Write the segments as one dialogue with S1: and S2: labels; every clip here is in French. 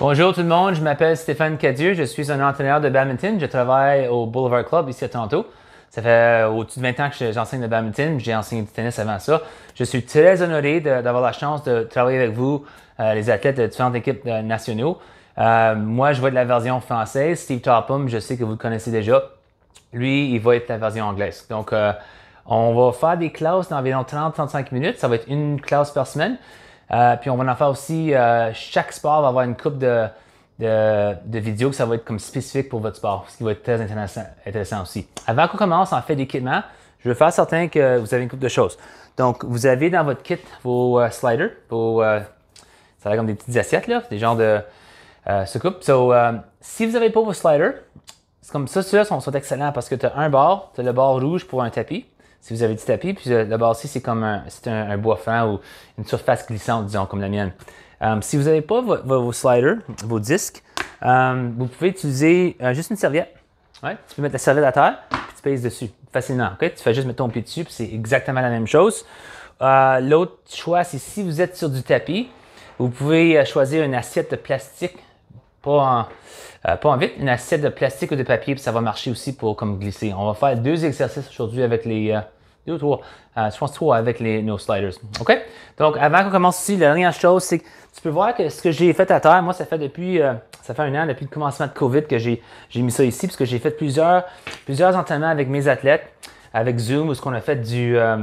S1: Bonjour tout le monde, je m'appelle Stéphane Cadieu, je suis un entraîneur de badminton. Je travaille au Boulevard Club ici à Toronto. Ça fait euh, au-dessus de 20 ans que j'enseigne le badminton, j'ai enseigné du tennis avant ça. Je suis très honoré d'avoir la chance de travailler avec vous, euh, les athlètes de différentes équipes euh, nationaux. moi, je vois de la version française. Steve Topham, je sais que vous le connaissez déjà. Lui, il va être la version anglaise. Donc, on va faire des classes d'environ 30-35 minutes. Ça va être une classe par semaine. Euh, puis on va en faire aussi, euh, chaque sport va avoir une coupe de, de, vidéos que ça va être comme spécifique pour votre sport, ce qui va être très intéressant, intéressant aussi. Avant qu'on commence en fait l'équipement, je veux faire certain que vous avez une coupe de choses. Donc, vous avez dans votre kit vos euh, sliders, vos, ça va comme des petites assiettes, là, des genres de soucoupes. So, si vous n'avez pas vos sliders, c'est comme ça, ceux-là sont, sont excellents parce que tu as un bord, tu as le bord rouge pour un tapis, si vous avez du tapis, puis euh, le aussi c'est comme un, un, un, bois fin ou une surface glissante, disons, comme la mienne. Euh, si vous n'avez pas vos, sliders, vos disques, euh, vous pouvez utiliser juste une serviette. Ouais. Tu peux mettre la serviette à terre, puis tu pèses dessus facilement. Ok, Tu fais juste mettre ton pied dessus, puis c'est exactement la même chose. L'autre choix, c'est si vous êtes sur du tapis, vous pouvez choisir une assiette de plastique, pas en, vite, une assiette de plastique ou de papier, puis ça va marcher aussi pour comme glisser. On va faire deux exercices aujourd'hui avec les, autour, ou euh, je pense trois avec les, nos sliders. OK? Donc, avant qu'on commence ici, la dernière chose, c'est que tu peux voir que ce que j'ai fait à terre, moi, ça fait depuis, euh, ça fait un an, depuis le commencement de COVID, que j'ai mis ça ici, parce que j'ai fait plusieurs, plusieurs entraînements avec mes athlètes, avec Zoom, où ce qu'on a fait du euh,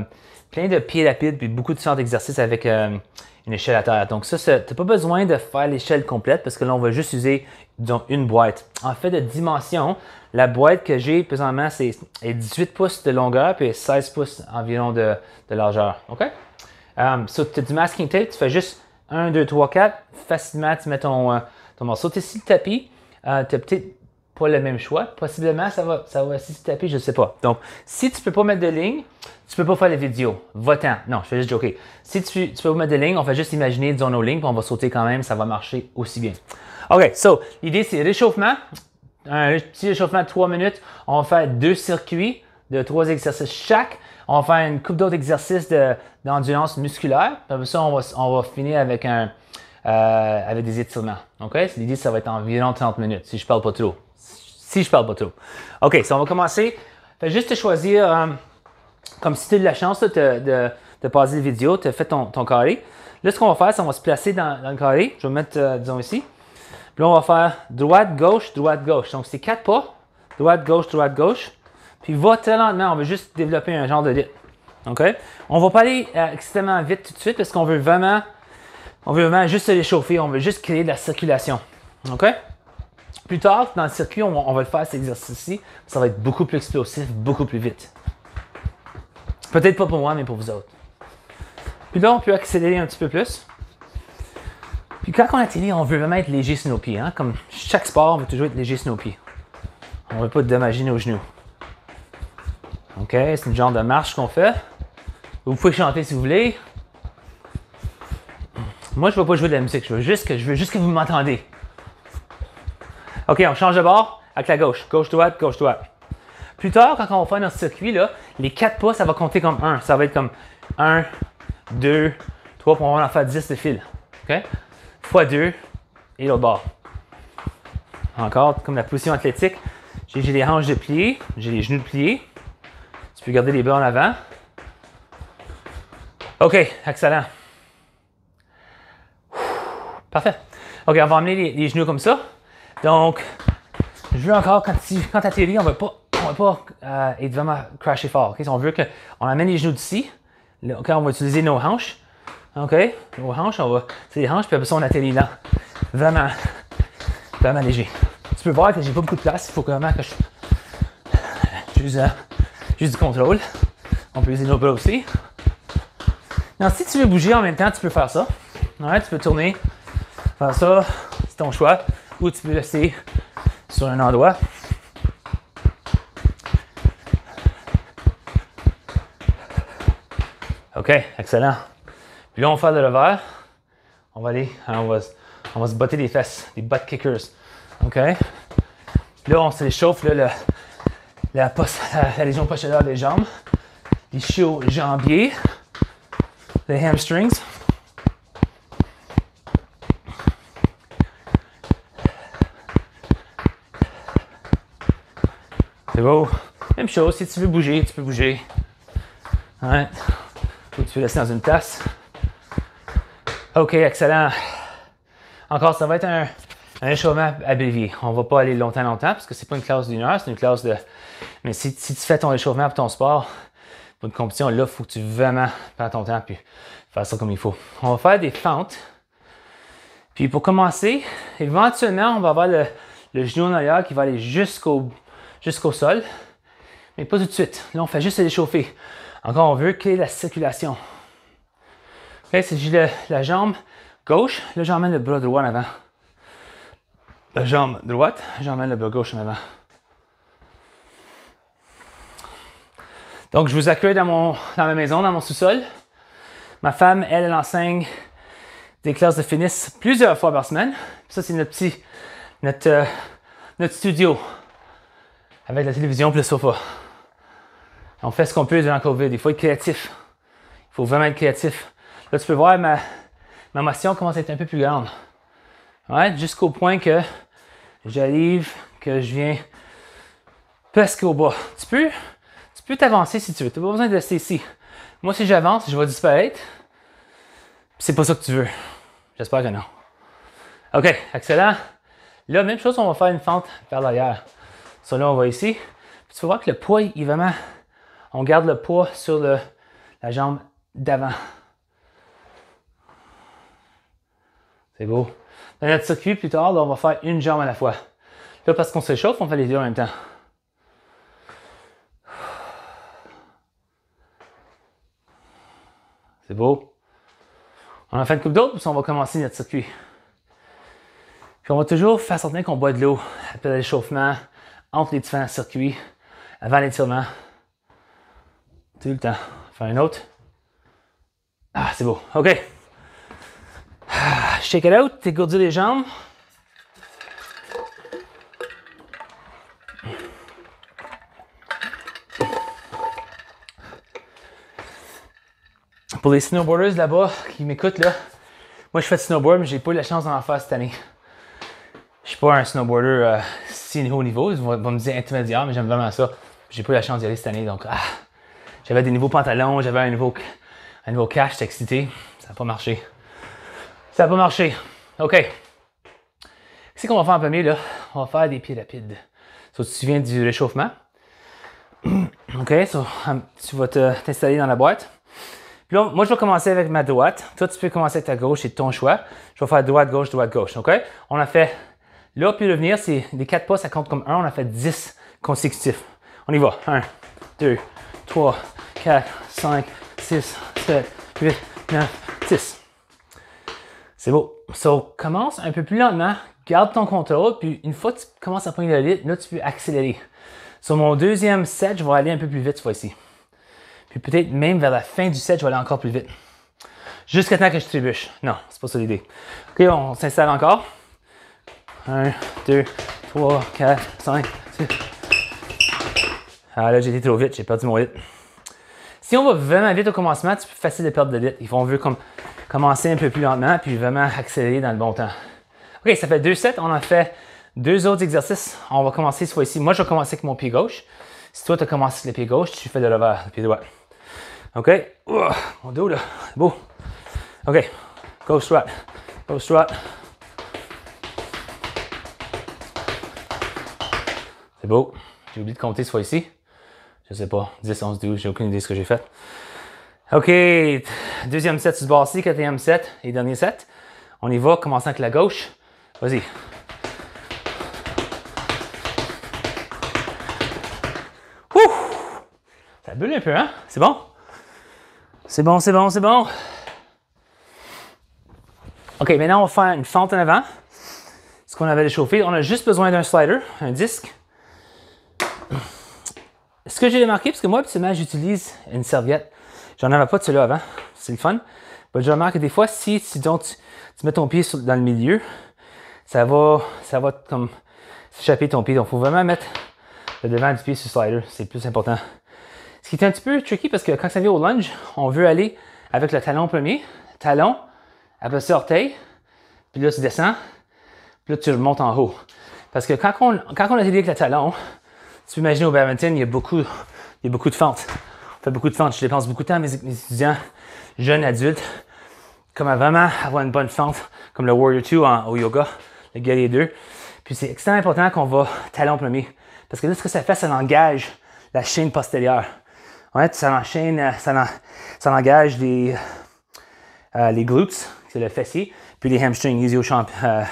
S1: plein de pieds rapides, puis beaucoup de sortes d'exercices avec une échelle à terre. Donc ça, tu n'as pas besoin de faire l'échelle complète parce que là, on va juste user dans une boîte. En fait, de dimension, la boîte que j'ai présentement, c'est 18 pouces de longueur et 16 pouces environ de, largeur. OK? Um, tu as du masking tape, tu fais juste 1, 2, 3, 4. Facilement, tu mets ton, euh, ton morceau. Tu si le tapis, euh, tu n'as peut-être pas le même choix. Possiblement, ça va, ça va tapis, je ne sais pas. Donc, si tu ne peux pas mettre de ligne, tu peux pas faire les vidéos. Va-t'en. Non, je fais juste joker. Si tu, peux pas mettre de ligne, on va juste imaginer, disons, nos lignes, puis on va sauter quand même, ça va marcher aussi bien. OK, so, l'idée, c'est réchauffement. Un petit réchauffement de 3 minutes. On va faire deux circuits de trois exercices chaque. On va faire une coupe d'autres exercices d'endurance musculaire. Comme ça, on va, finir avec un, euh, avec des étirements. OK? L'idée, ça va être environ 30 minutes, si je parle pas trop. Si je parle pas trop. OK, so on va commencer. Fais juste te choisir, euh, comme si tu as de la chance de, de, passer la vidéo, tu as fait ton, carré. Là, ce qu'on va faire, c'est qu'on va se placer dans, le carré. Je vais mettre, euh, disons, ici. Puis là, on va faire droite, gauche, droite, gauche. Donc, c'est quatre pas. Droite, gauche, droite, gauche. Puis va très lentement. On veut juste développer un genre de lit. OK? On va pas aller euh, extrêmement vite tout de suite parce qu'on veut vraiment. On veut vraiment juste se réchauffer. On veut juste créer de la circulation. OK? Plus tard, dans le circuit, on, on va le faire cet exercice-ci. Ça va être beaucoup plus explosif, beaucoup plus vite. Peut-être pas pour moi, mais pour vous autres. Puis là, on peut accélérer un petit peu plus. Puis quand on a tenu, on veut vraiment être léger sur nos pieds. Hein. Comme chaque sport, on veut toujours être léger sur nos pieds. On ne veut pas dommager nos genoux. OK? C'est le genre de marche qu'on fait. Vous pouvez chanter si vous voulez. Moi, je ne veux pas jouer de la musique. Je veux juste que, je veux juste que vous m'entendez. OK, on change de bord avec la gauche. Gauche-droite, gauche-droite. Plus tard, quand on va faire notre circuit, là, les quatre pas, ça va compter comme un. Ça va être comme un, deux, trois, pour on va en faire dix de fil. OK? fois 2 et le bord. Encore, comme la position athlétique, j'ai les hanches de plié, j'ai les genoux de plié, Tu peux garder les bras en avant. OK, excellent. Parfait. OK, on va amener les, genoux comme ça. Donc, je veux encore, quand, tu, quand atterris, on ne va pas, on va pas euh, être vraiment crasher fort. on veut qu'on amène les genoux d'ici, quand on va utiliser nos hanches, OK? Nos hanches, on va. C'est les hanches, puis après ça, on atterrit là. Vraiment, vraiment léger. Tu peux voir que j'ai pas beaucoup de place. Il faut vraiment que je. juste, euh, juste du contrôle. On peut utiliser nos bras aussi. Maintenant, si tu veux bouger en même temps, tu peux faire ça. Ouais, tu peux tourner, faire ça, c'est ton choix. Ou tu peux rester sur un endroit. OK, excellent. Puis là, on va faire le revers. On va aller, hein, on va, se botter les fesses, les butt kickers. OK? Là, on se réchauffe la, lésion la, des jambes, les chiots jambiers, les hamstrings. C'est beau. Même chose, si tu veux bouger, tu peux bouger. Ouais. Ou tu peux laisser dans une tasse. OK, excellent. Encore, ça va être un, échauffement à abrévié. On va pas aller longtemps, longtemps, parce que c'est pas une classe d'une heure, c'est une classe de. Mais si, tu fais ton échauffement pour ton sport, pour une compétition, là, il faut que tu vraiment prends ton temps puis faire ça comme il faut. On va faire des fentes. Puis pour commencer, éventuellement, on va avoir le, genou en arrière qui va aller jusqu'au jusqu'au sol, mais pas tout de suite. Là, on fait juste l'échauffer. Encore, on veut créer la circulation. Là, si j'ai la, jambe gauche, là j'emmène le bras droit en avant. La jambe droite, j'emmène le bras gauche en avant. Donc, je vous accueille dans, mon, ma maison, dans mon sous-sol. Ma femme, elle, elle enseigne des classes de fitness plusieurs fois par semaine. ça, c'est notre petit, notre, euh, studio avec la télévision plus le sofa. On fait ce qu'on peut durant le COVID. Il faut être créatif. Il faut vraiment être créatif. Là, tu peux voir ma, ma motion commence à être un peu plus grande. jusqu'au point que j'arrive, que je viens presque au bas. Tu peux, tu peux t'avancer si tu veux. Tu n'as pas besoin de rester ici. Moi, si j'avance, je vais disparaître. C'est pas ça que tu veux. J'espère que non. OK, excellent. Là, même chose, on va faire une fente vers l'arrière. Ça, là, on va ici. tu vas voir que le poids, il vraiment, on garde le poids sur la jambe d'avant. C'est beau. Dans notre circuit, plus tard, on va faire une jambe à la fois. Là, parce qu'on s'échauffe, on fait les deux en même temps. C'est beau. On en fait une coupe d'eau, puis on va commencer notre circuit. Puis on va toujours faire certain qu'on boit de l'eau après l'échauffement, entre les différents circuits, avant l'étirement. Tout le temps. Faire une autre. Ah, c'est beau. OK. Check ah, it out, gourdi les jambes. Pour les snowboarders là-bas qui m'écoutent, là, moi je fais de snowboard, mais j'ai pas eu la chance d'en faire cette année. Je suis pas un snowboarder euh, si haut niveau, ils vont, me dire intermédiaire, mais j'aime vraiment ça. J'ai pas eu la chance d'y aller cette année, donc ah. j'avais des nouveaux pantalons, j'avais un nouveau, un nouveau cash, j'étais excité, ça n'a pas marché. Ça n'a pas marché. OK. Qu'est-ce qu'on va faire en premier, là? On va faire des pieds rapides. So, tu te souviens du réchauffement. OK, tu vas t'installer dans la boîte. moi, je vais commencer avec ma droite. Toi, tu peux commencer avec ta gauche, c'est ton choix. Je vais faire droite, gauche, droite, gauche. OK? On a fait là, puis revenir, c'est les quatre pas, ça compte comme un. On a fait dix consécutifs. On y va. Un, deux, trois, quatre, cinq, six, sept, huit, neuf, 10. C'est beau. So, commence un peu plus lentement, garde ton contrôle, puis une fois que tu commences à prendre le lit, là, tu peux accélérer. Sur mon deuxième set, je vais aller un peu plus vite cette fois-ci. Puis peut-être même vers la fin du set, je vais aller encore plus vite. Jusqu'à temps que je trébuche. Non, c'est pas ça l'idée. OK, on s'installe encore. 1, 2, 3, 4, 5, 6. Ah là, j'ai été trop vite, j'ai perdu mon lit. Si on va vraiment vite au commencement, c'est plus facile de perdre de lit. Ils vont comme commencer un peu plus lentement, puis vraiment accélérer dans le bon temps. OK, ça fait deux sets. On a fait deux autres exercices. On va commencer cette fois-ci. Moi, je vais commencer avec mon pied gauche. Si toi, tu as commencé avec le pied gauche, tu fais de revers, le pied droit. OK? mon dos, là, c'est beau. OK. go strut, go strut. C'est beau. J'ai oublié de compter cette fois-ci. Je sais pas. 10, 11, 12, j'ai aucune idée de ce que j'ai fait. OK, deuxième set sur ce bord-ci, quatrième set et dernier set. On y va, commençant avec la gauche. Vas-y. Ça bulle un peu, hein? C'est bon? C'est bon, c'est bon, c'est bon. OK, maintenant on va faire une fente en avant. Ce qu'on avait échauffé. On a juste besoin d'un slider, un disque. Ce que j'ai remarqué, parce que moi, habituellement, j'utilise une serviette. J'en avais pas de celui-là avant. C'est le fun. Bah, je remarque que des fois, si, tu, mets ton pied dans le milieu, ça va, ça va comme s'échapper ton pied. Donc, il faut vraiment mettre le devant du pied sur le slider. C'est plus important. Ce qui est un petit peu tricky parce que quand ça vient au lunge, on veut aller avec le talon premier, talon, après ça, orteil, puis là, tu descends, puis là, tu remontes en haut. Parce que quand on, quand on a avec le talon, tu peux imaginer au badminton, il y a beaucoup, il y a beaucoup de fentes fait beaucoup de fentes. Je dépense beaucoup de temps à mes, étudiants, jeunes, adultes, comme à vraiment avoir une bonne fente, comme le Warrior 2 en, au yoga, le Guerrier 2. Puis c'est extrêmement important qu'on va talon premier. Parce que là, ce que ça fait, ça engage la chaîne postérieure. Ouais, ça enchaîne, euh, ça, ça engage les, euh, les glutes, c'est le fessier, puis les hamstrings, ischio, euh,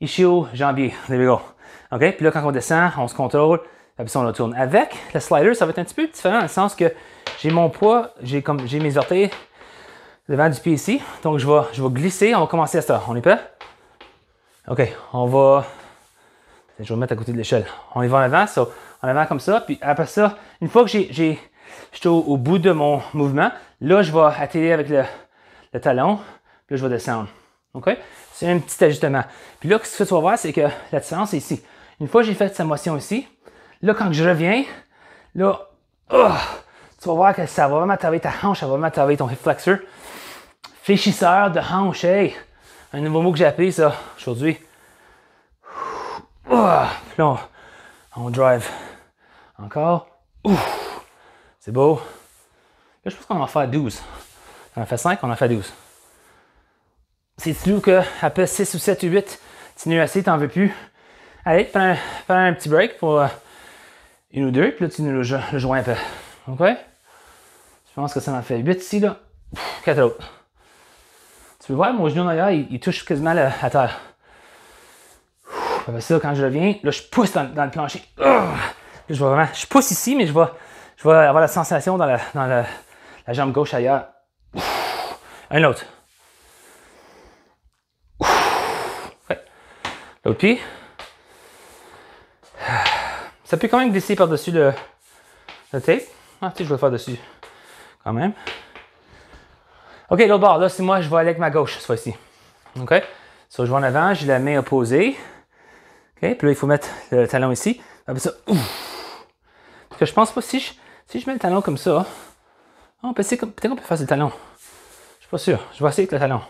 S1: ischio jambier. There OK? Puis là, quand on descend, on se contrôle, on tourne. Avec le slider, ça va être un petit peu différent dans le sens que j'ai mon poids, j'ai comme j'ai mes orteils devant du pied ici. Donc je vais, je vais glisser. On va commencer à ça. On est prêt? OK, on va. Je vais me mettre à côté de l'échelle. On y va en avant, en avant comme ça. Puis après ça, une fois que j'ai, je au, au, bout de mon mouvement, là, je vais atterrir avec le, talon. Puis là, je vais descendre. OK? C'est un petit ajustement. Puis là, ce que tu vas voir, c'est que la différence est ici. Une fois que j'ai fait sa motion ici, Là, quand je reviens, là, oh, tu vas voir que ça va vraiment travailler ta hanche, ça va vraiment travailler ton hip flexor. Fléchisseur de hanche, hey! Un nouveau mot que j'ai appris ça aujourd'hui. là, on, drive. Encore. C'est beau. Là, je pense qu'on en faire 12. On en fait 5, on a fait 12. C'est tu que qu'après 6 ou 7 ou 8, tu n'es assez, t'en veux plus. Allez, fais un petit break pour euh, une ou deux, puis là, tu nous le, le un peu. OK? Je pense que ça m'en fait huit ici, là. quatre autres. Tu peux voir, mon genou d'ailleurs, il, touche quasiment la à terre. Après ça, quand je reviens, là, je pousse dans, le plancher. je vois vraiment, je pousse ici, mais je vais, je avoir la sensation dans, la, jambe gauche ailleurs. Un autre. L'autre pied. Ça peut quand même glisser par-dessus le, tape. Ah, tu sais, je vais le faire dessus quand même. OK, l'autre bord, là, c'est moi, je vais aller avec ma gauche cette fois-ci. OK? So, je vais en avant, j'ai la main opposée. OK? Puis là, il faut mettre le talon ici. Ah, ben ça, Parce que je pense pas, si je, si je mets le talon comme ça, on peut, être qu'on peut faire le talon. Je suis pas sûr. Je vais essayer avec le talon.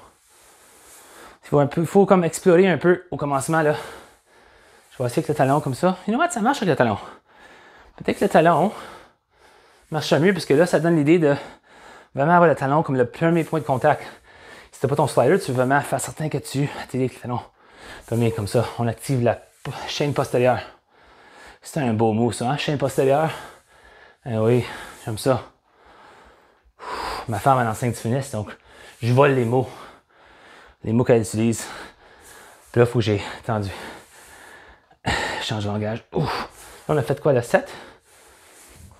S1: Il faut, il faut comme explorer un peu au commencement, là. Je vais essayer avec le talon comme ça. Et you ça marche avec le talon. Peut-être que le talon marche mieux parce que là, ça donne l'idée de vraiment avoir le talon comme le premier point de contact. Si t'as pas ton slider, tu veux vraiment faire certain que tu attires avec le talon. Premier comme ça. On active la chaîne postérieure. C'est un beau mot ça, hein? chaîne postérieure. Eh oui, j'aime ça. ma femme a l'enseigne de finesse, donc je vole les mots. Les mots qu'elle utilise. Puis là, faut que j'ai tendu change de langage. Ouf. On a fait quoi de 7?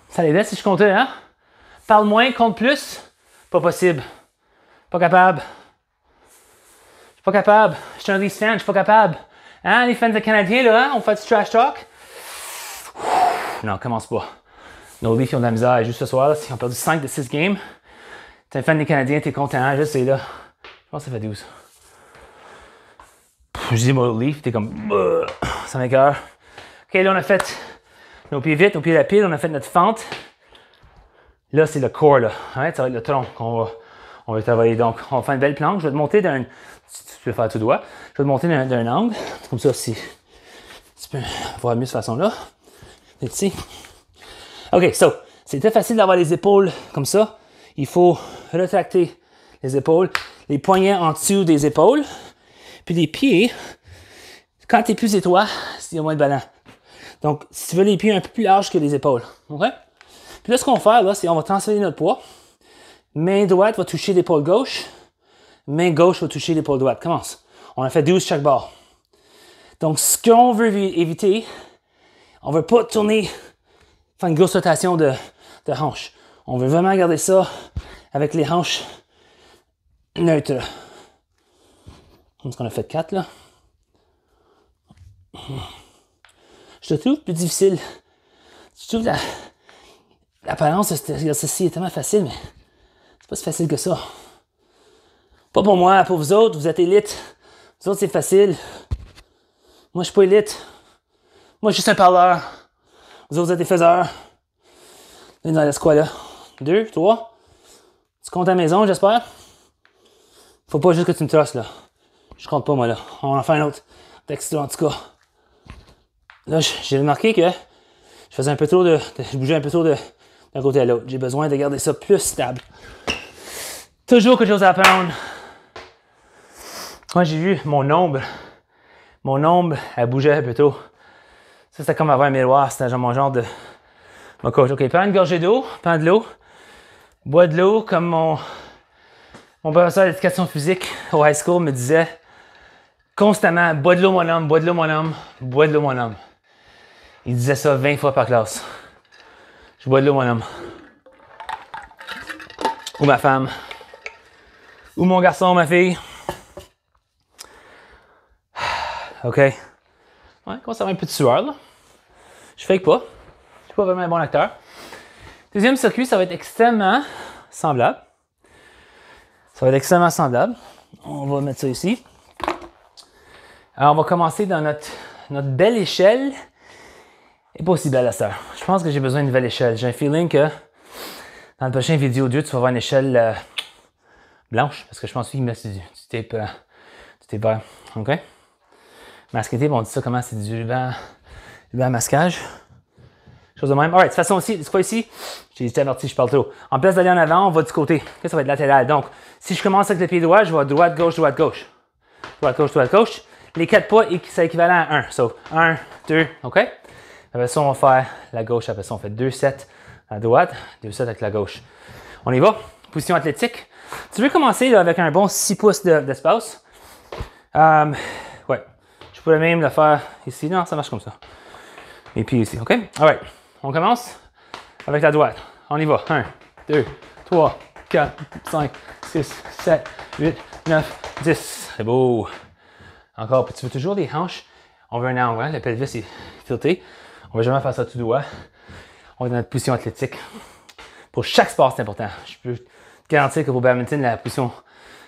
S1: Ça l'aidait si je comptais, hein? Parle moins, compte plus. Pas possible. Pas capable. Je suis pas capable. Je suis un Leafs fan, je suis pas capable. Hein, les fans des Canadiens, là, hein? on fait du trash talk? Non, commence pas. Nos Leafs, ils ont de la misère. juste ce soir, là, si on perdu 5 de 6 games, t'es un fan des Canadiens, t'es content, hein? je sais, là. Je pense que ça fait 12. je dis, mon Leaf, t'es comme... OK, là, on a fait nos pieds vite, nos pieds rapides, on a fait notre fente. Là, c'est le corps, là. Hein, ça va être le tronc qu'on va, on va travailler. Donc, on va faire une belle planche, Je vais te monter d'un... Tu peux faire tout doigt. Je vais te monter d'un angle. Comme ça, si tu peux voir mieux de cette façon-là. OK, so, c'est très facile d'avoir les épaules comme ça. Il faut retracter les épaules, les poignets en dessous des épaules, puis les pieds quand tes étroit, il y c'est moins de ballon. Donc, si tu veux les pieds un peu plus larges que les épaules. ok? Puis là, ce qu'on va faire, c'est on va transférer notre poids. Main droite va toucher l'épaule gauche. Main gauche va toucher l'épaule droite. Commence. On a fait 12 chaque bord. Donc, ce qu'on veut éviter, on ne veut pas tourner, faire une grosse rotation de, de hanches. On veut vraiment garder ça avec les hanches neutres. Est-ce qu'on a fait 4 là je te trouve plus difficile. Tu trouves la, l'apparence de ceci est tellement facile, mais c'est pas si facile que ça. Pas pour moi, pour vous autres, vous êtes élite. Vous autres, c'est facile. Moi, je suis pas élite. Moi, je suis juste un parleur. Vous autres, vous êtes des faiseurs. Venez dans squad là. Deux, trois. Tu comptes à maison, j'espère? Faut pas juste que tu me trosses, là. Je compte pas, moi, là. On va en faire un autre. Texte, en tout cas. Là, j'ai remarqué que je faisais un peu trop de, je bougeais un peu trop d'un côté à l'autre. J'ai besoin de garder ça plus stable. Toujours quelque chose à apprendre. Moi, j'ai vu mon ombre. Mon ombre, elle bougeait un peu plutôt. Ça, c'était comme avoir un miroir. C'était genre mon genre de. Mon coach. OK, prends une gorgée d'eau, prends de l'eau. Bois de l'eau comme mon. Mon professeur d'éducation physique au high school me disait constamment Bois de l'eau, mon homme, bois de l'eau, mon homme, bois de l'eau, mon homme. Il disait ça 20 fois par classe. Je bois de l'eau, mon homme. Ou ma femme. Ou mon garçon, ma fille. OK. Ouais, commence à avoir un peu de sueur, là. Je fake pas. Je suis pas vraiment un bon acteur. Deuxième circuit, ça va être extrêmement semblable. Ça va être extrêmement semblable. On va mettre ça ici. Alors, on va commencer dans notre, notre belle échelle et pas aussi belle à Je pense que j'ai besoin d'une nouvelle échelle. J'ai un feeling que dans le prochain vidéo tu vas avoir une échelle euh, blanche parce que je pense qu'il me du, du tape, euh, du OK? Masqueter, tape, on dit ça comment? C'est du vent, masquage. Chose de même. Alright, de toute façon aussi, c'est pas ici. J'ai été averti, je parle trop. En place d'aller en avant, on va du côté. ça va être latéral. Donc, si je commence avec le pied droit, je vais droite, gauche, droite, gauche. Droite, gauche, droite, gauche. Les quatre pas, c'est équivalent à un, sauf 1, 2, OK? Après ça, on va faire la gauche. Après ça, on fait 2 sets à droite, 2 sets avec la gauche. On y va. Position athlétique. Tu veux commencer avec un bon 6 pouces d'espace. Euh, ouais. Je pourrais même le faire ici. Non, ça marche comme ça. Et puis ici, OK? All right. On commence avec la droite. On y va. 1, 2, 3, 4, 5, 6, 7, 8, 9, 10. C'est beau. Encore. Tu veux toujours des hanches. On veut un angle. Hein? Le pelvis est tilté. On va jamais faire ça tout doigt. On est dans notre position athlétique. Pour chaque sport, c'est important. Je peux te garantir que pour badminton, la position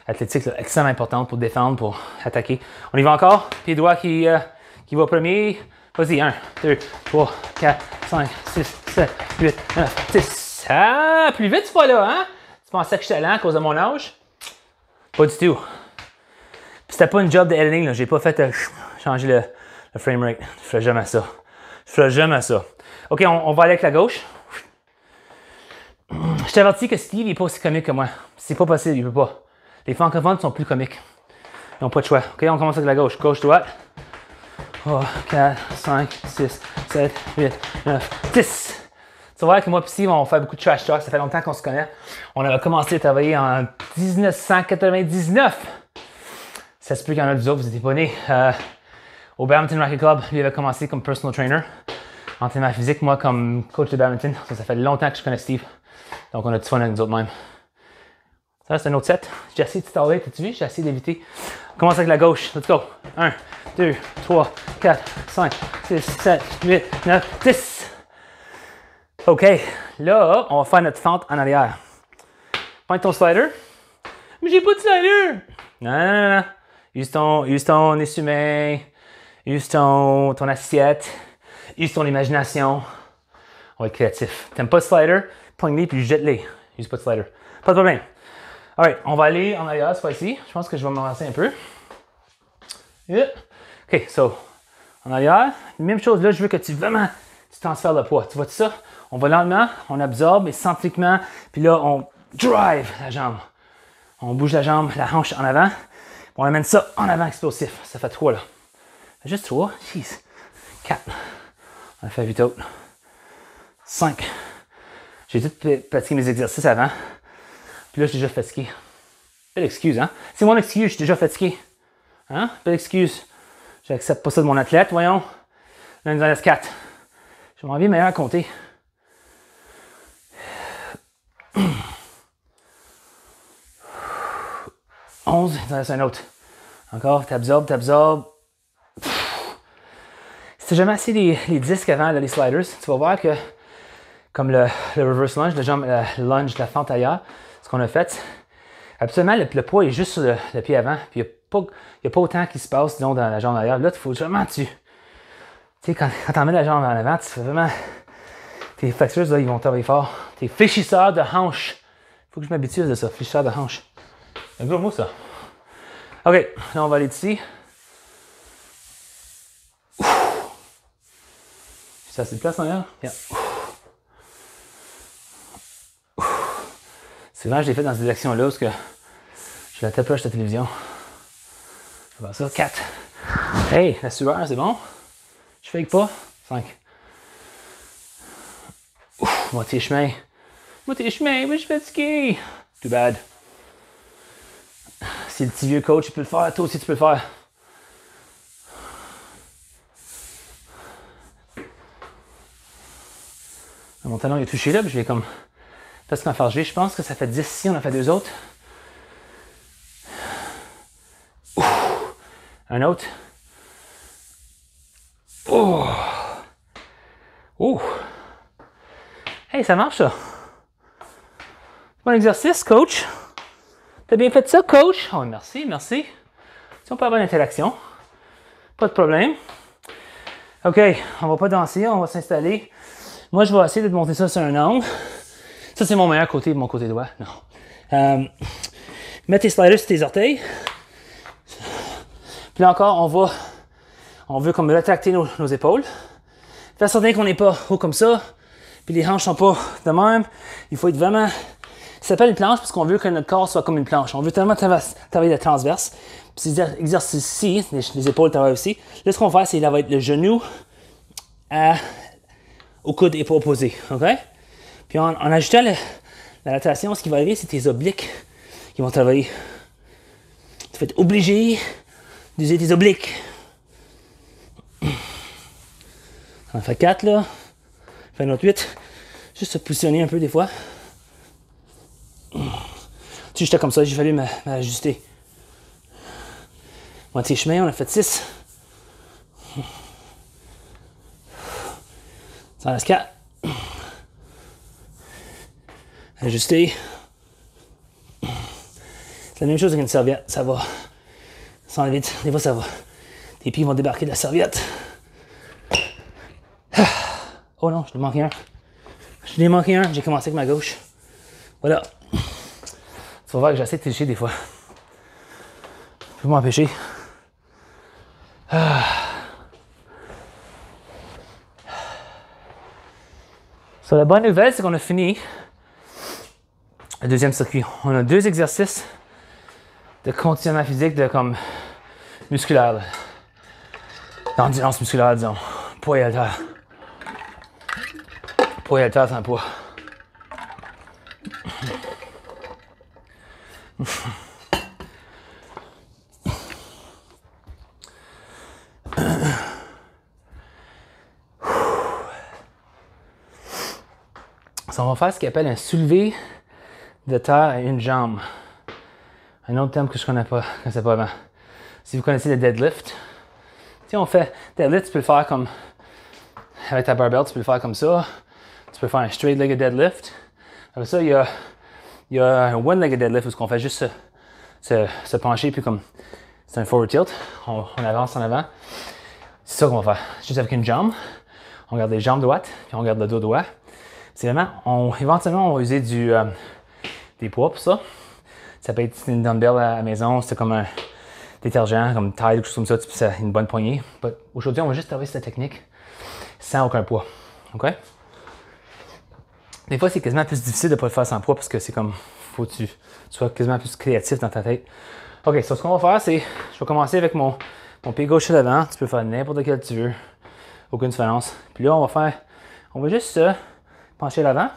S1: athlétique est extrêmement importante pour défendre, pour attaquer. On y va encore. Pied droit qui, euh, qui va premier. Vas-y, 1, 2, 3, 4, 5, 6, 7, 8, 9, 10. Ah, plus vite, tu fois là, hein? Tu pensais que j'étais lent à cause de mon âge? Pas du tout. C'était pas une job de editing, là. J'ai pas fait euh, changer le, le frame rate. Je ferais jamais ça jamais à ça. OK, on, va aller avec la gauche. Je t'avertis que Steve n'est pas aussi comique que moi. C'est pas possible, il peut pas. Les francophones sont plus comiques. Ils n'ont pas de choix. OK, on commence avec la gauche. Gauche, droite. Oh, 4, 5, 6, 7, 8, 9, 10. Tu vois que moi et Steve, on fait beaucoup de trash talk. Ça fait longtemps qu'on se connaît. On avait commencé à travailler en 1999. Ça se peut qu'il y en a d'autres, vous n'étiez pas nés. Euh, au Badminton Racket Club, lui avait commencé comme personal trainer, en entraînement physique, moi comme coach de badminton. Ça, fait longtemps que je connais Steve. Donc on a du fun avec nous autres même. Ça, c'est un autre set. J'ai essayé de t'arrêter, t'as-tu vu? J'ai essayé d'éviter. On commence avec la gauche. Let's go. 1, 2, 3, 4, 5, 6, 7, 8, 9, 10. OK. Là, on va faire notre fente en arrière. Pointe ton slider. Mais j'ai pas de slider! Non, non, non, non. Use ton, use ton essuie Use ton, ton assiette. Use ton imagination. On va être créatif. T'aimes pas le slider? Poigne-les puis jette-les. Use pas de slider. Pas de problème. Alright, on va aller en arrière cette fois-ci. Je pense que je vais me lancer un peu. OK, so, en arrière. Même chose, là, je veux que tu vraiment, tu transfères le poids. Tu vois tout ça? On va lentement, on absorbe et centriquement, puis là, on drive la jambe. On bouge la jambe, la hanche en avant. On amène ça en avant explosif. Ça fait trois, là. Juste 3. Jeez. 4. On fait 8 autres. 5. J'ai tout pratiqué mes exercices avant. Puis là, je suis déjà fatigué. Belle excuse, hein? C'est mon excuse, je suis déjà fatigué. Hein? Belle excuse. J'accepte pas ça de mon athlète, voyons. Là, il nous en reste 4. Je m'en vais meilleur à compter. 11, il en reste un autre. Encore, t'absorbes, t'absorbes. J'ai jamais assis les, disques avant, les sliders, tu vas voir que, comme le, reverse lunge, le euh, lunge de la fente ailleurs, ce qu'on a fait, absolument le, poids est juste sur le, pied avant, puis il n'y a, pas, a pas autant qui se passe, disons, dans la jambe arrière. Là, il faut vraiment, tu. Tu sais, quand, tu mets la jambe en avant, tu fais vraiment. Tes flexeurs là, ils vont travailler fort. Tes fléchisseurs de hanche. faut que je m'habitue de ça, fléchisseur de hanche. Un gros mot, ça. OK, là, on va aller d'ici. Ça c'est de place place hein, C'est vrai, je l'ai fait dans cette action là parce que je la tape de la télévision. Je vais ça. 4. Hey, la sueur, c'est bon. Je fake pas. 5. moitié chemin. Moitié chemin, mais je suis ski! Too bad. Si le petit vieux coach peut le faire, toi aussi tu peux le faire. Ah, mon talon est touché là, je vais comme presque en farger. Je pense que ça fait 10 si on en fait deux autres. Un autre. Oh! Oh! Hey, ça marche ça! Bon exercice, coach! T'as bien fait ça, coach? Oh, merci, merci. Si on peut avoir interaction, pas de problème. OK, on va pas danser, on va s'installer. Moi, je vais essayer de monter ça sur un angle. Ça, c'est mon meilleur côté, mon côté droit. Non. Euh, mets tes sur tes orteils. Puis là encore, on on veut comme rétracter nos, épaules. Faire certain qu'on n'est pas haut comme ça, puis les hanches sont pas de même. Il faut être vraiment, ça s'appelle une planche parce qu'on veut que notre corps soit comme une planche. On veut tellement travailler la transverse. Puis ces exercices-ci, les, épaules travaillent aussi. Là, ce qu'on va faire, c'est là va être le genou à au coude pas opposé. OK? Puis en, ajoutant la rotation, ce qui va arriver, c'est tes obliques qui vont travailler. Tu vas être obligé d'user tes obliques. On a fait 4 là. Fais notre autre 8. Juste se positionner un peu des fois. Si j'étais comme ça, j'ai fallu m'ajuster. Moitié chemin, on a fait 6. 4. Ajuster. C'est la même chose avec une serviette, ça va. Ça vite, des fois ça va. Tes pieds vont débarquer de la serviette. Ah! Oh non, je lui manqué un. Je lui manqué un, j'ai commencé avec ma gauche. Voilà. Tu vas voir que j'essaie de toucher des fois. Je peux m'empêcher. Ah! la bonne nouvelle, c'est qu'on a fini le deuxième circuit. On a deux exercices de conditionnement physique, de comme musculaire, d'endurance musculaire, disons, poids et haltère. Poids et c'est un poids. on va faire ce qu'on appelle un soulevé de terre à une jambe. Un autre terme que je connais pas, je sais pas avant. Si vous connaissez le deadlift, si on fait deadlift, tu peux le faire comme avec ta barbell, tu peux le faire comme ça. Tu peux faire un straight legged deadlift. Après ça, il y a, un one legged deadlift où on fait juste se, pencher puis comme c'est un forward tilt, on, avance en avant. C'est ça qu'on va faire. Juste avec une jambe, on garde les jambes droites puis on garde le dos droit c'est vraiment, on, éventuellement, on va utiliser du, euh, des poids pour ça. Ça peut être une dumbbell à la maison, c'est comme un détergent, comme ou quelque chose comme ça, tu peux, une bonne poignée. Aujourd'hui, on va juste travailler cette technique sans aucun poids. OK? Des fois, c'est quasiment plus difficile de ne pas le faire sans poids parce que c'est comme, faut que tu, sois quasiment plus créatif dans ta tête. OK, so ce qu'on va faire, c'est, je vais commencer avec mon, mon pied gauche à l'avant. Tu peux faire n'importe quel tu veux. Aucune différence. Puis là, on va faire, on va juste se pencher l'avant.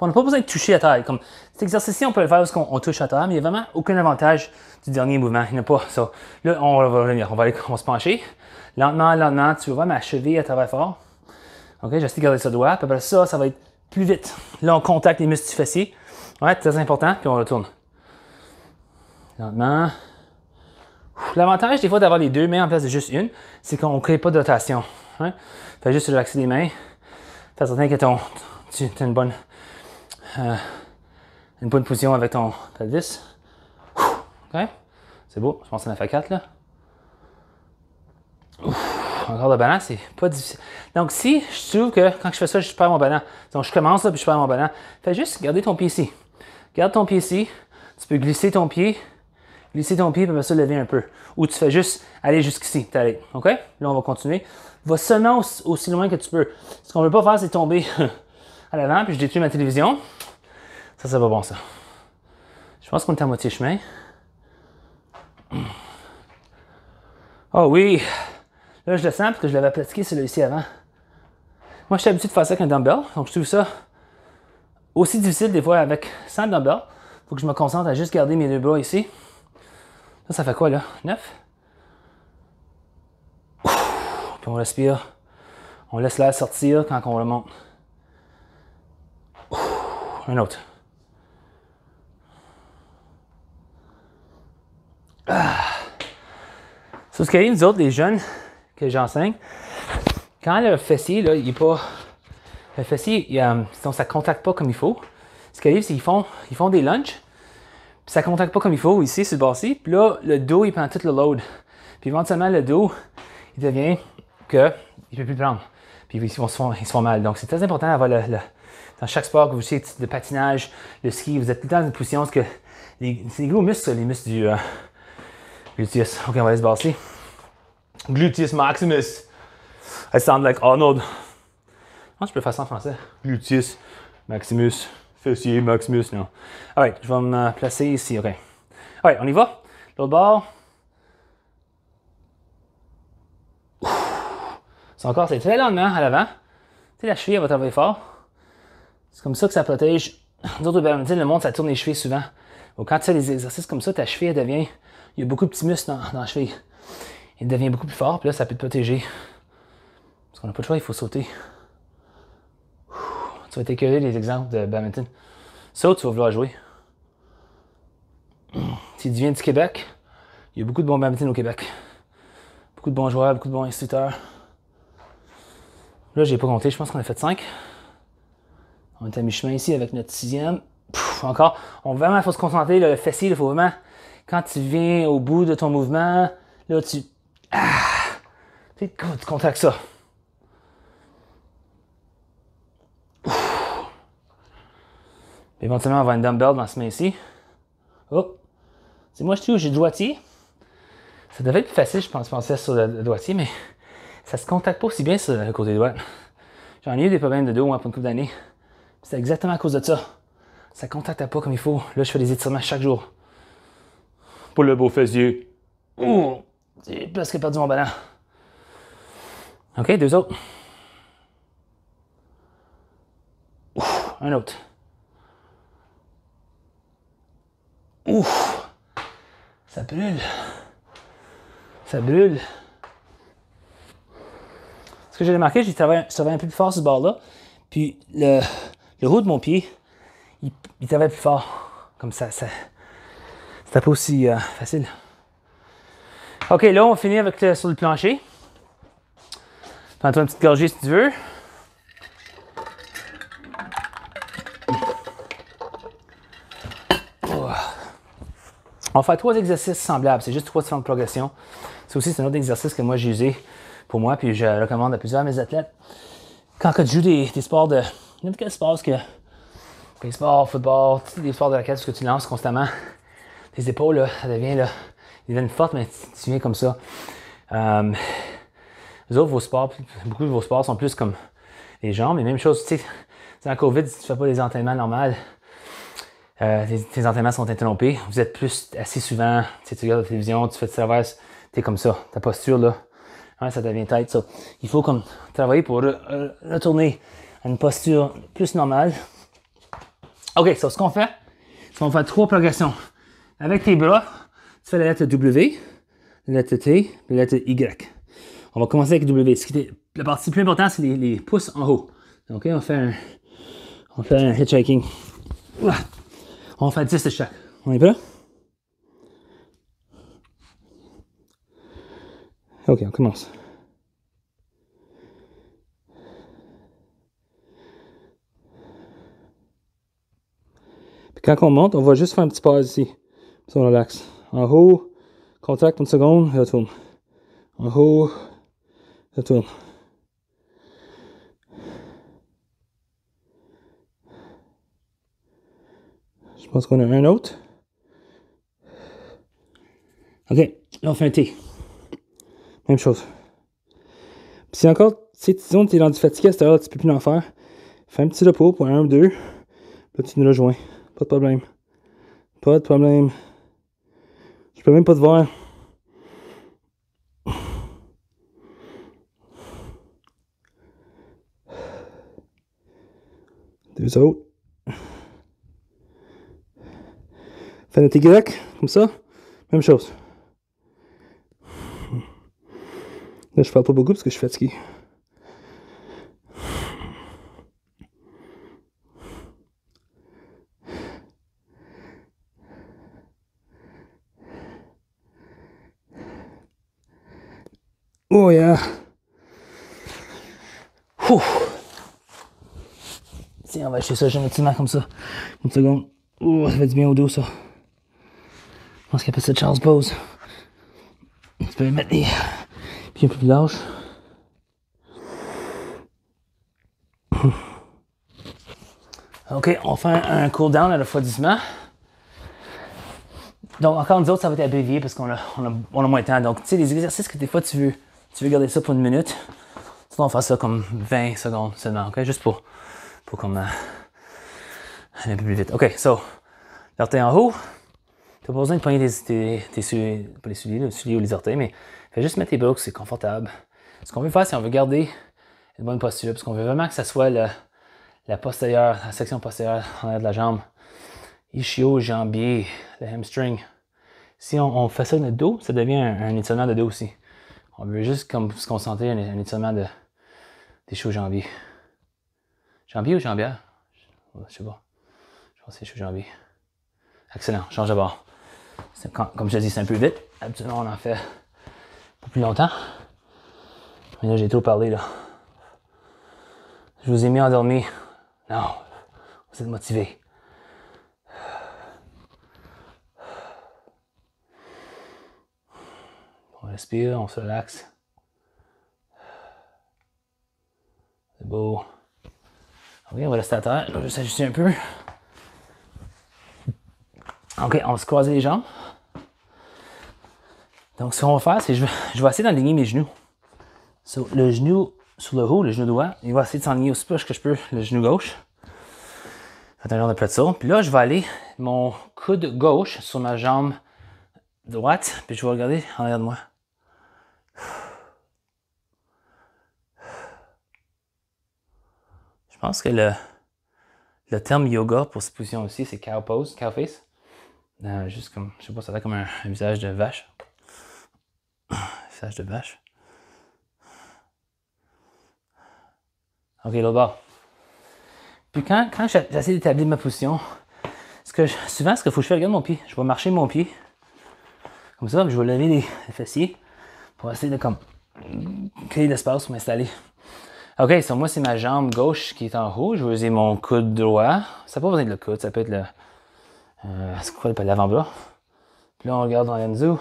S1: on n'a pas besoin de toucher à terre. Comme, cet exercice-ci, on peut le faire parce qu'on touche à terre, mais il n'y a vraiment aucun avantage du dernier mouvement. pas. ça. là, on va On va on se pencher. Lentement, lentement, tu vas ma cheville à travers fort. OK, Je de garder ce doigt, après ça, ça va être plus vite. Là, on contacte les muscles du fessier. Ouais, très important. Puis on retourne. Lentement. L'avantage des fois d'avoir les deux mains en place de juste une, c'est qu'on ne crée pas de rotation. Hein? Fait juste relaxer les mains. Fais certain que ton, tu as une bonne, euh, une bonne position avec ton, ta vis. C'est beau, je pense que ça en a fait 4 là. encore le banan, c'est pas difficile. Donc si je trouve que quand je fais ça, je perds mon ballon. Donc je commence là puis je perds mon banan. Fais juste garder ton pied ici. Garde ton pied ici. Tu peux glisser ton pied Laisse ton pied, puis me se lever un peu. Ou tu fais juste aller jusqu'ici, OK? Là, on va continuer. Va seulement aussi, loin que tu peux. Ce qu'on veut pas faire, c'est tomber à l'avant, puis je détruis ma télévision. Ça, ça va bon, ça. Je pense qu'on est à moitié chemin. Oh oui! Là, je le sens parce que je l'avais pratiqué celui-ci avant. Moi, je suis habitué de faire ça avec un dumbbell, donc je trouve ça aussi difficile des fois avec sans dumbbell. Faut que je me concentre à juste garder mes deux bras ici. Ça, fait quoi là? 9? Puis on respire. On laisse l'air sortir quand on remonte. Un autre. Ce ah. Sur ce qu'il nous autres, les jeunes que j'enseigne, quand le fessier, il est pas. Le fessier, il, euh, ça ne contacte pas comme il faut, ce qu'il arrive, c'est qu'ils font, ils font des lunches ça ça contacte pas comme il faut ici, sur le bas-ci, Puis là, le dos, il prend tout le load. Puis éventuellement, le dos, il devient que il peut plus le prendre. Puis ils, se font, mal. Donc c'est très important d'avoir le, dans chaque sport que vous essayez de patinage, le ski, vous êtes tout le temps dans une position parce que les, c'est les gros muscles, les muscles du euh, gluteus. Ok, on va aller se ci Gluteus maximus. I sound like Arnold. Je pense je peux faire ça en français. Gluteus maximus fessier, max muscle. All right, je vais me placer ici, ok. right, on y va. L'autre bord. C'est encore c'est très lentement hein, à l'avant. Tu sais, la cheville, elle va travailler fort. C'est comme ça que ça protège. D'autres le monde, ça tourne les chevilles souvent. quand tu fais des exercices comme ça, ta cheville, elle devient. Il y a beaucoup de petits muscles dans, dans la cheville. Il devient beaucoup plus fort, puis là, ça peut te protéger. Parce qu'on n'a pas le choix, il faut sauter. Tu vas t'écœurer les exemples de badminton. Ça, tu vas vouloir jouer. Si tu viens du Québec, il y a beaucoup de bons badminton au Québec. Beaucoup de bons joueurs, beaucoup de bons instituteurs. Là, j'ai pas compté, je pense qu'on a fait 5. On est à mi-chemin ici avec notre sixième. encore, on vraiment faut se concentrer, le fessier, il faut vraiment. Quand tu viens au bout de ton mouvement, là tu. Ah, tu, ça. éventuellement, on va avoir une dumbbell dans ce main-ci. Oh! C'est moi, je suis où? J'ai droitier. Ça devait être plus facile, je pense, penser sur le doigtier mais ça se contacte pas aussi bien sur le côté droit. J'en ai eu des problèmes de dos, moi, pour une couple d'années. C'est exactement à cause de ça. Ça contacte pas comme il faut. Là, je fais des étirements chaque jour. Pour le beau fessier. oh J'ai presque perdu mon ballon. OK, deux autres. un autre. Ouf! ça brûle. Ça brûle. Ce que j'ai remarqué, j'ai travaillé, un peu plus fort ce bord-là. Puis le, haut de mon pied, il, travaillait plus fort. Comme ça, ça c'était pas aussi euh, facile. OK, là, on finit avec sur le plancher. Prends-toi une petite gorgée si tu veux. On va faire trois exercices semblables. C'est juste trois différentes progression. C'est aussi c'est un autre exercice que moi j'ai usé pour moi, puis je recommande à plusieurs de mes athlètes. Quand, tu joues des, sports de. n'importe quel sport, que. Baseball, football, des sports de la caisse que tu lances constamment, tes épaules, là, elles deviennent, là, deviennent fortes, mais tu, viens comme ça. Um, autres, vos sports, beaucoup de vos sports sont plus comme les jambes, mais même chose, tu sais, dans la COVID, si tu fais pas des entraînements normaux, euh, tes, entraînements sont interrompus, vous êtes plus assez souvent, tu, regardes la télévision, tu fais de travail, tu es comme ça, ta posture là, ça devient tête. il faut comme travailler pour retourner à une posture plus normale. Ok, so, ce qu'on fait, c'est qu'on fait trois progressions. Avec tes bras, tu fais la lettre W, la lettre T, la lettre Y. On va commencer avec W. Ce la partie plus importante, c'est les, pouces en haut. Ok, on fait un, on un hitchhiking. On va faire 10 de On est prêt? Ok, on commence. Puis quand on monte, on va juste faire un petit pause ici. on relaxe. En haut, contracte une seconde, retourne. En haut, retourne. Je pense qu'on a un autre. OK, là, on fait un T. Même chose. si encore, si tu es dans du fatigué à cette heure-là, tu peux plus en faire, fais un petit repos pour un ou deux. Là, tu nous rejoins. Pas de problème. Pas de problème. Je peux même pas te voir. Deux autres. Ten ti gidek, comme ça, même chose. Là, je parle pas beaucoup parce que je suis fatigué. Oh ja. Ouh. Tiens, on va acheter so je mit ma comme ça. Une seconde. Ouh, ça fait du bien au dos je pense qu'il appelle ça Charles Bose. Tu peux mettre les pieds plus larges. OK, on fait un, un cool down à refroidissement. Donc, encore une autres, ça va être abrévié parce qu'on a, on a, moins de temps. Donc, tu sais, les exercices que des fois tu veux, tu veux garder ça pour une minute, sinon on va faire ça comme 20 secondes seulement, OK? Juste pour, pour qu'on euh, aille un peu plus vite. OK, so, l'artère en haut. T'as pas besoin de poigner tes, tes, tes les souliers, ou les orteils, mais fais juste mettre tes bras, c'est confortable. Ce qu'on veut faire, c'est qu'on veut garder une bonne posture, parce qu'on veut vraiment que ça soit la postérieure, la section postérieure en arrière de la jambe, ischio, jambier, le hamstring. Si on, on, fait ça le dos, ça devient un, étirement de dos aussi. On veut juste comme se concentrer un, un étirement de chiots, jambiers. Jambier ou jambière? Je sais pas. Je pense que c'est ischio jambier. Excellent, change de bord comme je te dis, c'est un peu vite. Habituellement, on en fait pas plus longtemps. Mais là, j'ai trop parlé, là. Je vous ai mis endormi. Non. Vous êtes motivé. On respire, on se relaxe. C'est beau. Ah ok, on va rester à terre. Je vais juste s'ajuster un peu. Ok, on va se croiser les jambes. Donc, ce qu'on va faire, c'est que je, vais essayer d'aligner mes genoux. le genou sur le haut, le genou droit, il va essayer de s'enligner aussi proche que je peux le genou gauche. Faites un genre de Puis là, je vais aller mon coude gauche sur ma jambe droite, puis je vais regarder en arrière de moi. Je pense que le, le terme yoga pour cette position aussi, c'est cow pose, cow face. Euh, juste comme, je sais pas, ça a comme un visage de vache. Sage de bâche Ok, l'autre bord. Puis quand, quand j'essaie d'établir ma position, ce que souvent, ce qu'il faut que je fais, regarde mon pied. Je vais marcher mon pied. Comme ça, puis je vais lever les, fessiers pour essayer de comme, créer de l'espace pour m'installer. OK, sur moi, c'est ma jambe gauche qui est en rouge. Je vais utiliser mon coude droit. Ça peut pas être le coude, ça peut être le. Euh, c'est quoi, l'avant-bras. Puis là, on regarde dans l'Enzo.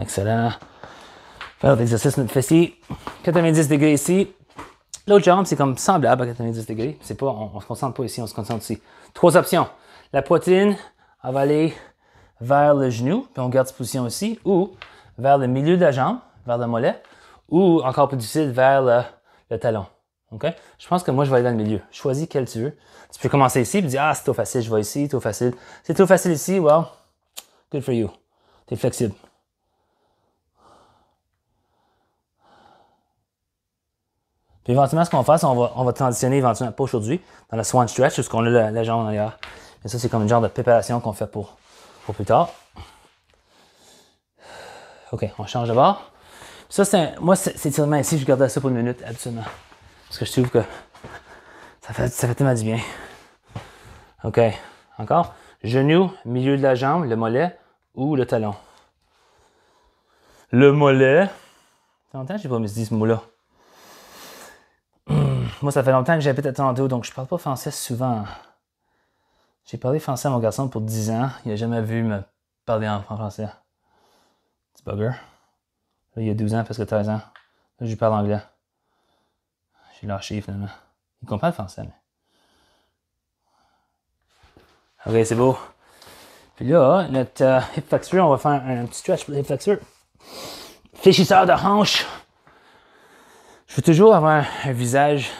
S1: Excellent. Faire l'exercice exercice, notre fessier. 90 degrés ici. L'autre jambe, c'est comme semblable à 90 degrés. pas, on, ne se concentre pas ici, on se concentre ici. Trois options. La poitrine, on va aller vers le genou, puis on garde cette position ici, ou vers le milieu de la jambe, vers le mollet, ou encore plus difficile, vers le, talon. Je pense que moi, je vais aller dans le milieu. Choisis quel tu veux. Tu peux commencer ici, puis dire, ah, c'est trop facile, je vais ici, trop facile. C'est trop facile ici, well, good for you. tu es flexible. Puis éventuellement, ce qu'on va faire, c'est qu'on va, on va transitionner éventuellement, pas aujourd'hui, dans la swan stretch, parce qu'on a la, jambe en Mais ça, c'est comme une genre de préparation qu'on fait pour, pour plus tard. OK, on change de bord. Ça, c'est moi, cet étirement ici, je garde ça pour une minute, absolument. Parce que je trouve que ça fait, ça fait tellement du bien. OK, encore. Genou, milieu de la jambe, le mollet ou le talon. Le mollet. je j'ai pas mis ce mot-là moi, ça fait longtemps que j'habite à Toronto, donc je parle pas français souvent. J'ai parlé français à mon garçon pour 10 ans. Il a jamais vu me parler en français. Petit bugger. Là, il a 12 ans, presque 13 ans. Là, je lui parle anglais. J'ai lâché, finalement. Il comprend le français, mais... OK, c'est beau. Puis là, notre euh, hip flexure, on va faire un, petit stretch pour le hip flexure. Fléchisseur de hanche. Je veux toujours avoir un visage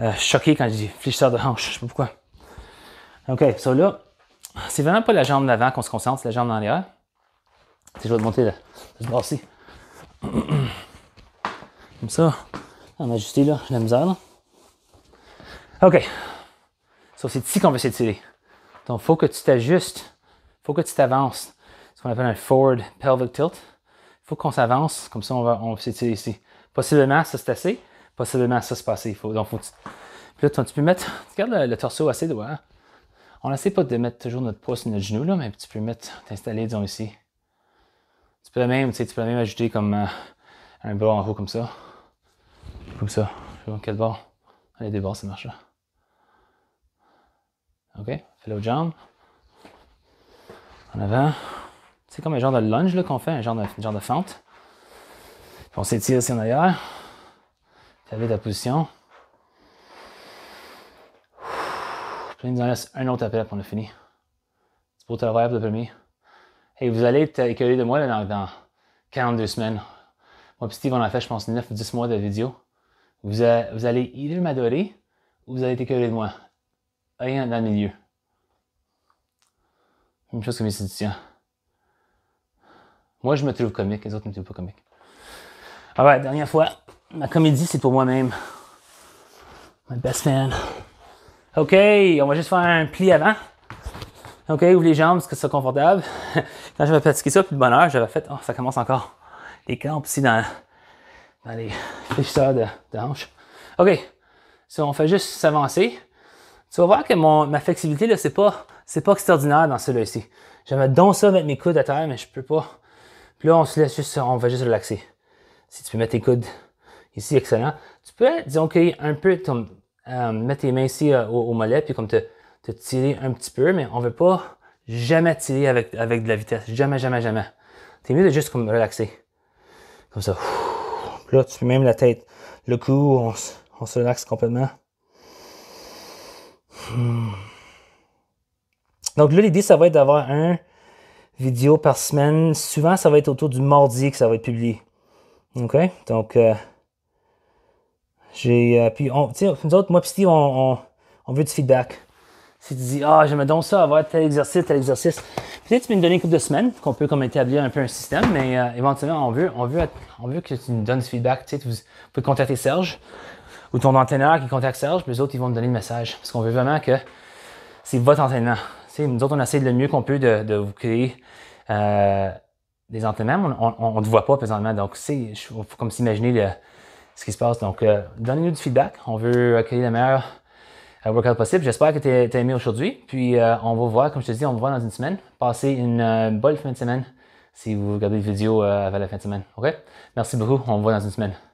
S1: euh, choqué quand je dis fléchisseur de hanche. Je sais pas pourquoi. OK, so là, c'est vraiment pas la jambe d'avant qu'on se concentre, c'est la jambe en arrière. Si je vais te monter je vais brasser. Comme ça, on m'ajuster là, la misère. Là. OK. So, c'est ici qu'on va s'étirer. Donc, il faut que tu t'ajustes, il faut que tu t'avances. Ce qu'on appelle un forward pelvic tilt. Il faut qu'on s'avance, comme ça on va, on s'étirer ici. Possiblement, ça c'est assez possiblement ça se passer. Il faut, donc, puis là, tu peux mettre, tu gardes le, torse torso assez droit. Hein. On n'essaie pas de mettre toujours notre poids sur notre genou, là, mais tu peux mettre, t'installer, disons, ici. Tu peux même, tu peux même ajouter comme euh, un bras en haut, comme ça. Comme ça. Je vois quel bord. Allez deux bords, ça marche là. OK? Hello jump En avant. C'est comme un genre de lunge qu'on fait, un genre de, genre de fente. Puis on s'étire ici en arrière. T'avais ta position. Puis nous en reste un autre appel, pour le fini. C'est pour travailler pour le premier. Et vous allez être écœuré de moi dans, 42 semaines. Moi et Steve, on a fait, je pense, 9 ou 10 mois de vidéo. Vous, allez, vous allez either m'adorer ou vous allez être écœuré de moi. Rien dans le milieu. Même chose que mes étudiants. Moi, je me trouve comique, les autres ne me trouvent pas comique. Alright, dernière fois. Ma comédie, c'est pour moi-même. My best man. OK, on va juste faire un pli avant. OK, ouvre les jambes parce que c'est confortable. Quand j'avais pratiqué ça, puis de bonheur, j'avais fait. Oh, ça commence encore. Les camps, ici dans, les fléchisseurs de, hanches. OK, si on fait juste s'avancer, tu vas voir que mon, ma flexibilité, là, c'est pas, c'est pas extraordinaire dans celui-là ici. J'avais donc ça mettre mes coudes à terre, mais je peux pas. Puis là, on se laisse juste, on va juste relaxer. Si tu peux mettre tes coudes ici, excellent. Tu peux, disons, OK, un peu, euh, mettre tes mains ici euh, au, mollet, puis comme te, tirer un petit peu, mais on ne veut pas jamais tirer avec, avec de la vitesse. Jamais, jamais, jamais. es mieux de juste comme relaxer. Comme ça. là, tu peux même la tête, le cou, on, se relaxe complètement. Donc là, l'idée, ça va être d'avoir un vidéo par semaine. Souvent, ça va être autour du mardi que ça va être publié. OK? Donc, euh, j'ai, euh, puis, on, nous autres, moi et on, veut du feedback. Si tu dis, ah, je me donne ça, avoir tel exercice, tel exercice. Peut-être tu peux nous donner une couple de semaines qu'on peut comme établir un peu un système, mais euh, éventuellement, on veut, on, veut, on veut que tu nous donnes du feedback. Tu sais, vous pouvez contacter Serge ou ton entraîneur qui contacte Serge, puis les autres, ils vont me donner le message. Parce qu'on veut vraiment que c'est votre entraînement. sais nous autres, on essaie de le mieux qu'on peut de, vous créer euh, des entraînements. On ne te voit pas présentement, donc il faut comme s'imaginer le ce qui se passe. Donc, euh, donnez-nous du feedback. On veut accueillir le meilleur euh, workout possible. J'espère que tu as aimé aujourd'hui. Puis, euh, on va voir, comme je te dis, on va voir dans une semaine. Passez une bonne fin de semaine si vous regardez les vidéos avant la fin de semaine. OK? Merci beaucoup. On vous voit dans une semaine.